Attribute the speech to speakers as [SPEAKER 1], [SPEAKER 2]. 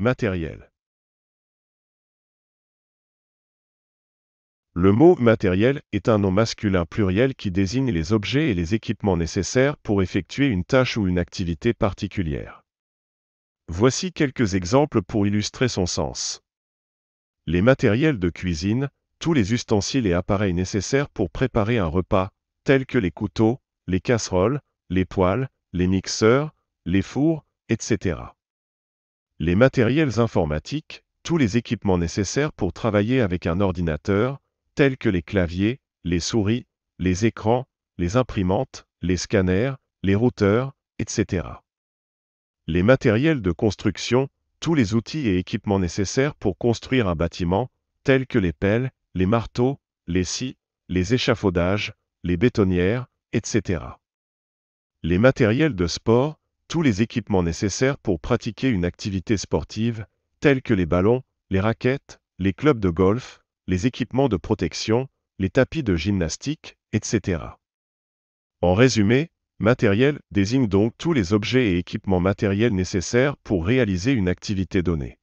[SPEAKER 1] Matériel. Le mot matériel est un nom masculin pluriel qui désigne les objets et les équipements nécessaires pour effectuer une tâche ou une activité particulière. Voici quelques exemples pour illustrer son sens. Les matériels de cuisine, tous les ustensiles et appareils nécessaires pour préparer un repas, tels que les couteaux, les casseroles, les poêles, les mixeurs, les fours, etc les matériels informatiques, tous les équipements nécessaires pour travailler avec un ordinateur, tels que les claviers, les souris, les écrans, les imprimantes, les scanners, les routeurs, etc. Les matériels de construction, tous les outils et équipements nécessaires pour construire un bâtiment, tels que les pelles, les marteaux, les scies, les échafaudages, les bétonnières, etc. Les matériels de sport, tous les équipements nécessaires pour pratiquer une activité sportive, tels que les ballons, les raquettes, les clubs de golf, les équipements de protection, les tapis de gymnastique, etc. En résumé, matériel désigne donc tous les objets et équipements matériels nécessaires pour réaliser une activité donnée.